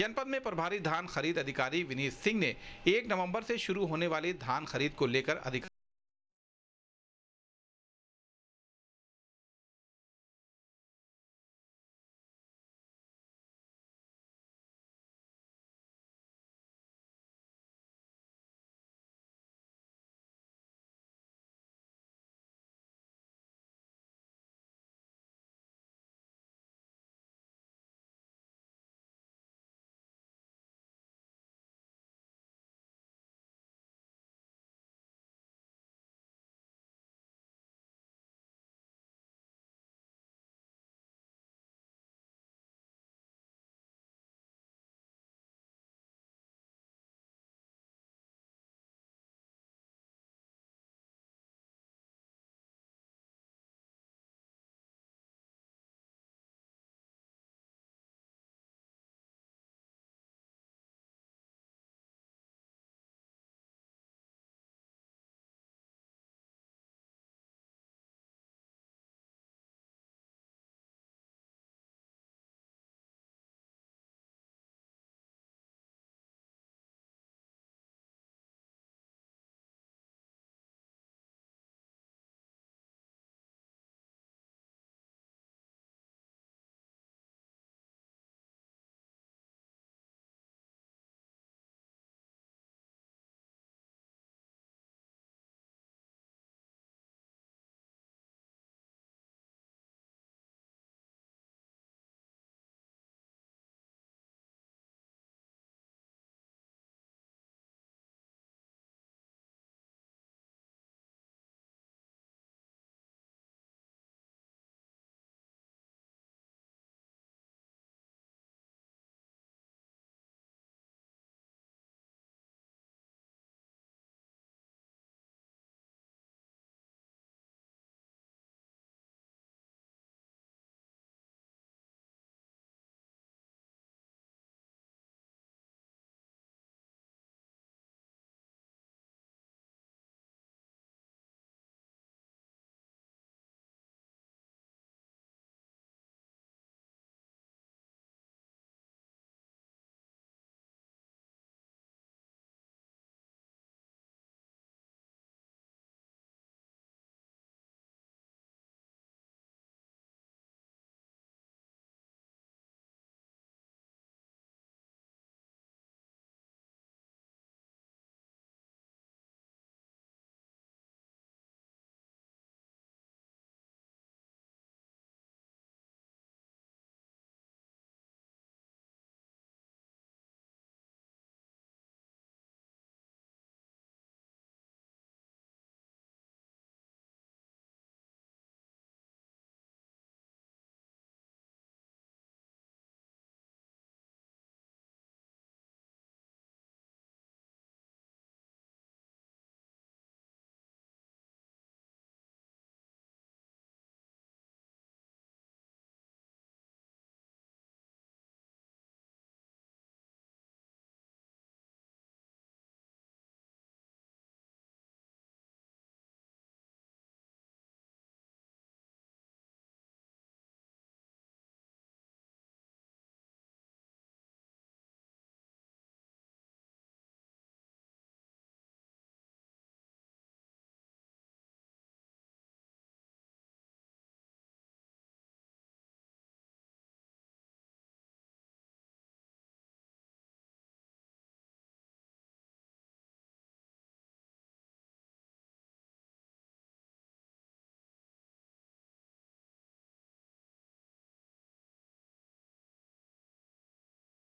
जनपद में प्रभारी धान खरीद अधिकारी विनीत सिंह ने एक नवम्बर से शुरू होने वाली धान खरीद को लेकर अधिकारी